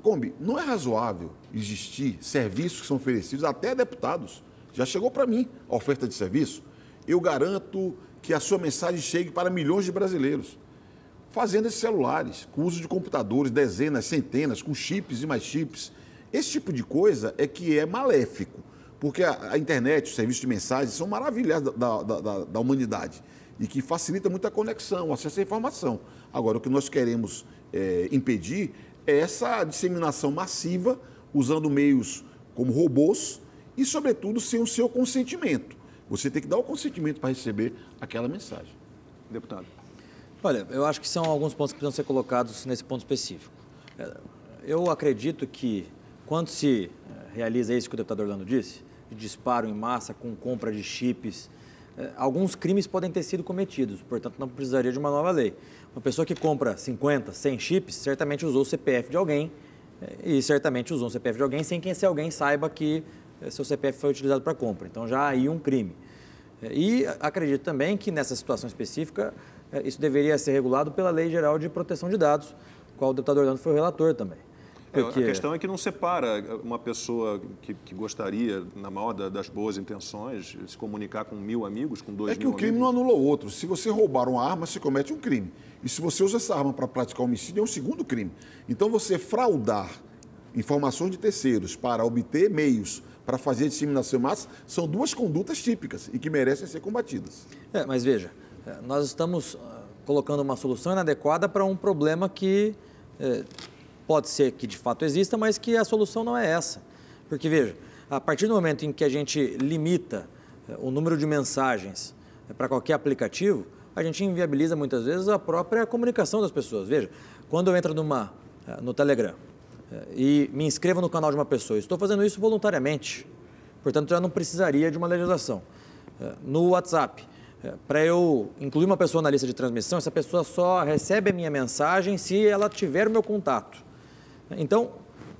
Combi, não é razoável existir serviços que são oferecidos até a deputados. Já chegou para mim a oferta de serviço. Eu garanto que a sua mensagem chegue para milhões de brasileiros. Fazendo esses celulares, com uso de computadores, dezenas, centenas, com chips e mais chips. Esse tipo de coisa é que é maléfico, porque a, a internet, os serviços de mensagens são maravilhados da, da, da, da humanidade e que facilita muito a conexão, o acesso à informação. Agora, o que nós queremos é, impedir essa disseminação massiva, usando meios como robôs e, sobretudo, sem o seu consentimento. Você tem que dar o consentimento para receber aquela mensagem. Deputado. Olha, eu acho que são alguns pontos que precisam ser colocados nesse ponto específico. É, eu acredito que, quando se é, realiza isso que o deputado Orlando disse, de disparo em massa com compra de chips eh, alguns crimes podem ter sido cometidos, portanto não precisaria de uma nova lei. Uma pessoa que compra 50, 100 chips, certamente usou o CPF de alguém eh, e certamente usou o CPF de alguém sem que esse alguém saiba que eh, seu CPF foi utilizado para compra. Então já aí um crime. E acredito também que nessa situação específica isso deveria ser regulado pela Lei Geral de Proteção de Dados, qual o deputado Orlando foi o relator também. Porque... É, a questão é que não separa uma pessoa que, que gostaria, na maior das boas intenções, se comunicar com mil amigos, com dois mil É que mil o crime amigos. não anula o outro. Se você roubar uma arma, você comete um crime. E se você usa essa arma para praticar homicídio, é um segundo crime. Então, você fraudar informações de terceiros para obter meios para fazer disseminação em massa são duas condutas típicas e que merecem ser combatidas. É, mas veja, é, nós estamos ah, colocando uma solução inadequada para um problema que... É Pode ser que de fato exista, mas que a solução não é essa. Porque, veja, a partir do momento em que a gente limita eh, o número de mensagens eh, para qualquer aplicativo, a gente inviabiliza muitas vezes a própria comunicação das pessoas. Veja, quando eu entro numa, eh, no Telegram e me inscrevo no canal de uma pessoa, estou fazendo isso voluntariamente, portanto já não precisaria de uma legislação. No WhatsApp, para eu incluir uma pessoa na lista de transmissão, essa pessoa só recebe a minha mensagem se ela tiver o meu contato. Então,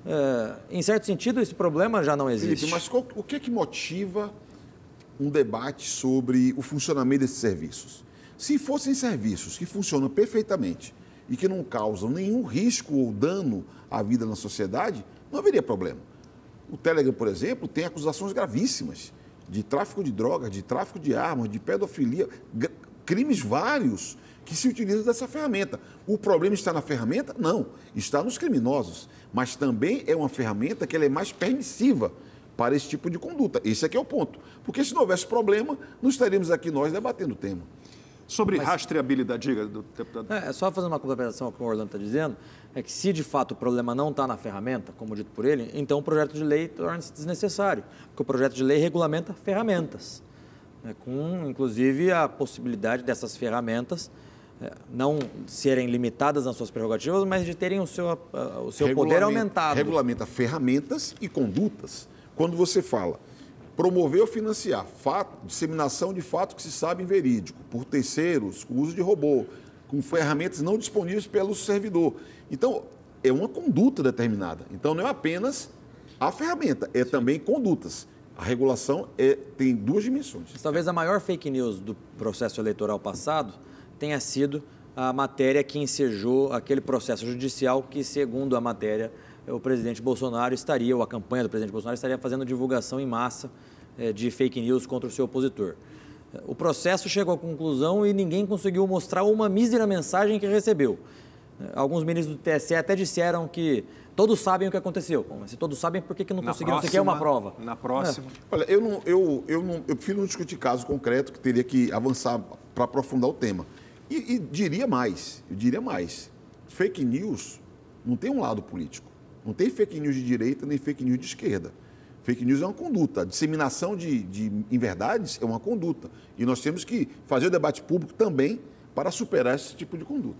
eh, em certo sentido, esse problema já não existe. Felipe, mas qual, o que é que motiva um debate sobre o funcionamento desses serviços? Se fossem serviços que funcionam perfeitamente e que não causam nenhum risco ou dano à vida na sociedade, não haveria problema. O Telegram, por exemplo, tem acusações gravíssimas de tráfico de drogas, de tráfico de armas, de pedofilia, crimes vários que se utilizam dessa ferramenta. O problema está na ferramenta? Não, está nos criminosos. Mas também é uma ferramenta que ela é mais permissiva para esse tipo de conduta. Esse aqui é, é o ponto. Porque se não houvesse problema, não estaríamos aqui nós debatendo o tema. Sobre Mas, rastreabilidade, diga, deputado. É, é, só fazer uma complementação ao que o Orlando está dizendo, é que se de fato o problema não está na ferramenta, como dito por ele, então o projeto de lei torna-se desnecessário, porque o projeto de lei regulamenta ferramentas, né, com inclusive a possibilidade dessas ferramentas é, não serem limitadas nas suas prerrogativas, mas de terem o seu, o seu poder aumentado. Regulamenta ferramentas e condutas. Quando você fala promover ou financiar fato, disseminação de fatos que se sabem verídico por terceiros, com uso de robô, com ferramentas não disponíveis pelo servidor. Então, é uma conduta determinada. Então, não é apenas a ferramenta, é também condutas. A regulação é, tem duas dimensões. Talvez a maior fake news do processo eleitoral passado tenha sido a matéria que ensejou aquele processo judicial que, segundo a matéria, o presidente Bolsonaro estaria, ou a campanha do presidente Bolsonaro estaria fazendo divulgação em massa é, de fake news contra o seu opositor. O processo chegou à conclusão e ninguém conseguiu mostrar uma mísera mensagem que recebeu. Alguns ministros do TSE até disseram que todos sabem o que aconteceu. se todos sabem, por que, que não na conseguiram é próxima, sequer uma prova? Na próxima. É. Olha, eu, não, eu, eu, não, eu prefiro não discutir caso concreto, que teria que avançar para aprofundar o tema. E, e diria mais, eu diria mais, fake news não tem um lado político. Não tem fake news de direita nem fake news de esquerda. Fake news é uma conduta. A disseminação de, de inverdades é uma conduta. E nós temos que fazer o debate público também para superar esse tipo de conduta.